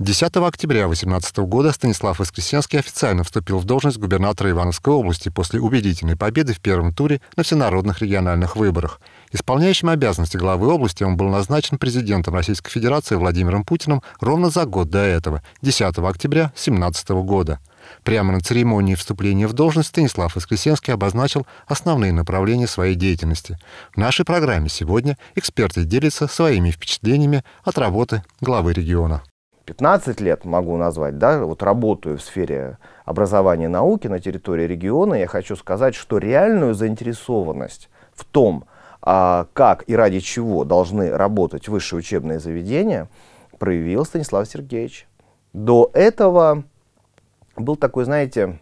10 октября 2018 года Станислав Воскресенский официально вступил в должность губернатора Ивановской области после убедительной победы в первом туре на всенародных региональных выборах. Исполняющим обязанности главы области он был назначен президентом Российской Федерации Владимиром Путиным ровно за год до этого, 10 октября 2017 года. Прямо на церемонии вступления в должность Станислав Воскресенский обозначил основные направления своей деятельности. В нашей программе сегодня эксперты делятся своими впечатлениями от работы главы региона. 15 лет могу назвать, да, вот работаю в сфере образования и науки на территории региона, я хочу сказать, что реальную заинтересованность в том, а, как и ради чего должны работать высшие учебные заведения, проявил Станислав Сергеевич. До этого был такой, знаете,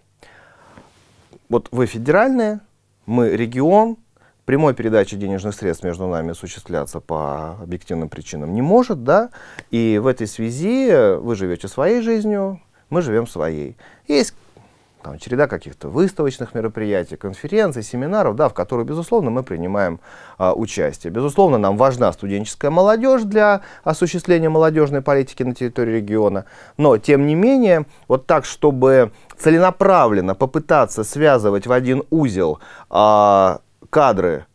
вот вы федеральные, мы регион, прямой передачи денежных средств между нами осуществляться по объективным причинам не может, да, и в этой связи вы живете своей жизнью, мы живем своей. Есть там, череда каких-то выставочных мероприятий, конференций, семинаров, да, в которых, безусловно, мы принимаем а, участие. Безусловно, нам важна студенческая молодежь для осуществления молодежной политики на территории региона. Но, тем не менее, вот так, чтобы целенаправленно попытаться связывать в один узел а, кадры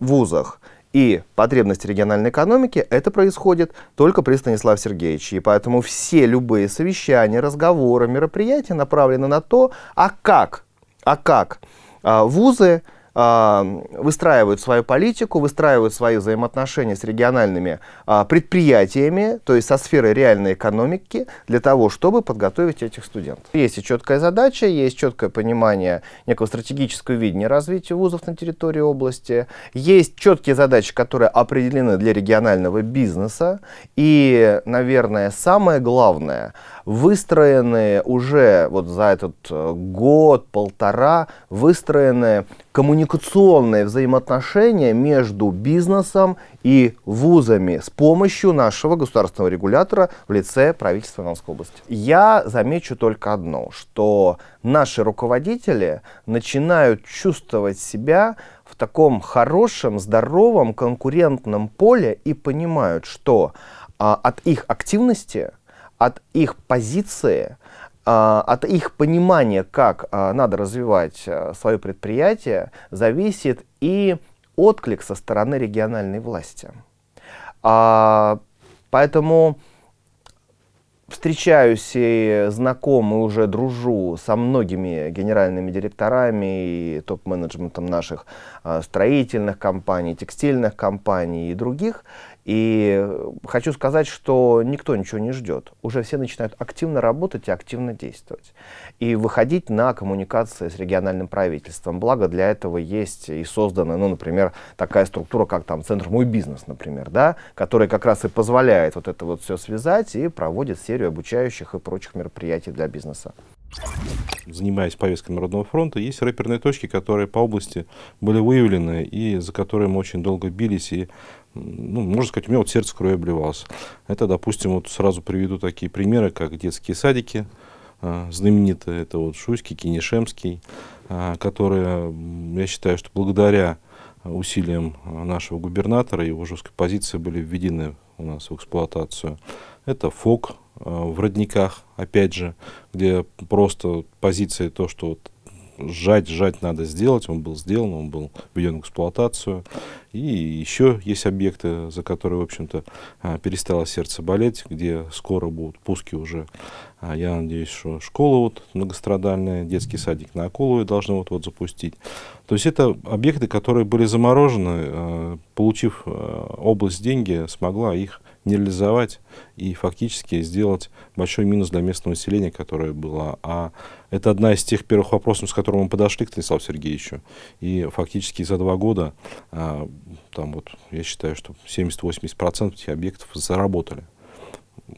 в вузах и потребность региональной экономики, это происходит только при Станиславе Сергеевиче. И поэтому все любые совещания, разговоры, мероприятия направлены на то, а как, а как а, вузы а, выстраивают свою политику, выстраивают свои взаимоотношения с региональными а, предприятиями, то есть со сферой реальной экономики, для того, чтобы подготовить этих студентов. Есть и четкая задача, есть четкое понимание некого стратегического видения развития вузов на территории области, есть четкие задачи, которые определены для регионального бизнеса, и, наверное, самое главное, выстроены уже вот за этот э, год, полтора, выстроены коммуникационные взаимоотношения между бизнесом и вузами с помощью нашего государственного регулятора в лице правительства Ивановской области. Я замечу только одно, что наши руководители начинают чувствовать себя в таком хорошем, здоровом, конкурентном поле и понимают, что а, от их активности, от их позиции, а, от их понимания, как а, надо развивать а, свое предприятие, зависит и отклик со стороны региональной власти. Поэтому встречаюсь и знаком и уже дружу со многими генеральными директорами и топ-менеджментом наших строительных компаний, текстильных компаний и других. И э, хочу сказать, что никто ничего не ждет. Уже все начинают активно работать и активно действовать. И выходить на коммуникации с региональным правительством. Благо для этого есть и создана, ну, например, такая структура, как там Центр «Мой бизнес», например, да, который как раз и позволяет вот это вот все связать и проводит серию обучающих и прочих мероприятий для бизнеса занимаясь повестками Народного фронта, есть рэперные точки, которые по области были выявлены и за которые мы очень долго бились. И, ну, можно сказать, у меня вот сердце крови обливалось. Это, допустим, вот сразу приведу такие примеры, как детские садики, а, знаменитые, это вот Шуйский, Кинешемский, а, которые, я считаю, что благодаря усилиям нашего губернатора его жесткой позиции были введены у нас в эксплуатацию. Это ФОК э, в родниках, опять же, где просто позиция то, что вот сжать, сжать надо сделать. Он был сделан, он был введен в эксплуатацию. И еще есть объекты, за которые, в общем-то, э, перестало сердце болеть, где скоро будут пуски уже. А я надеюсь, что школа вот многострадальная, детский садик на Акулове должны вот-вот запустить. То есть это объекты, которые были заморожены, э, получив область деньги, смогла их не реализовать и фактически сделать большой минус для местного населения, которое было. А это одна из тех первых вопросов, с которым мы подошли к Станиславу Сергеевичу. И фактически за два года, а, там вот, я считаю, что 70-80% этих объектов заработали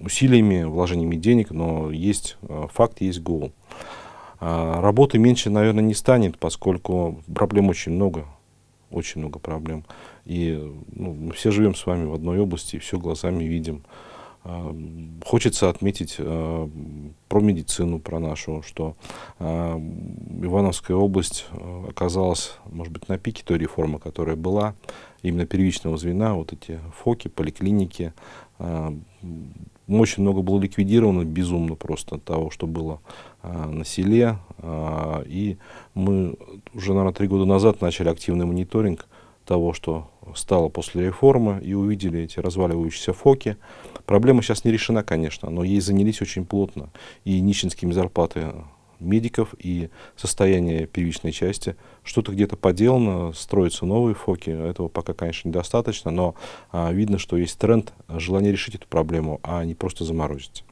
усилиями, вложениями денег, но есть а, факт, есть гол. А, работы меньше, наверное, не станет, поскольку проблем очень много очень много проблем. И ну, мы все живем с вами в одной области, и все глазами видим. А, хочется отметить э, про медицину, про нашу, что а, Ивановская область э, оказалась, может быть, на пике той реформы, которая была, именно первичного звена, вот эти фоки, поликлиники. Э, очень много было ликвидировано, безумно просто того, что было э, на селе. И мы уже, наверное, три года назад начали активный мониторинг того, что стало после реформы, и увидели эти разваливающиеся фоки. Проблема сейчас не решена, конечно, но ей занялись очень плотно. И нищенскими зарплаты медиков и состояние первичной части. Что-то где-то поделано, строятся новые фоки, этого пока, конечно, недостаточно, но а, видно, что есть тренд, желание решить эту проблему, а не просто заморозить.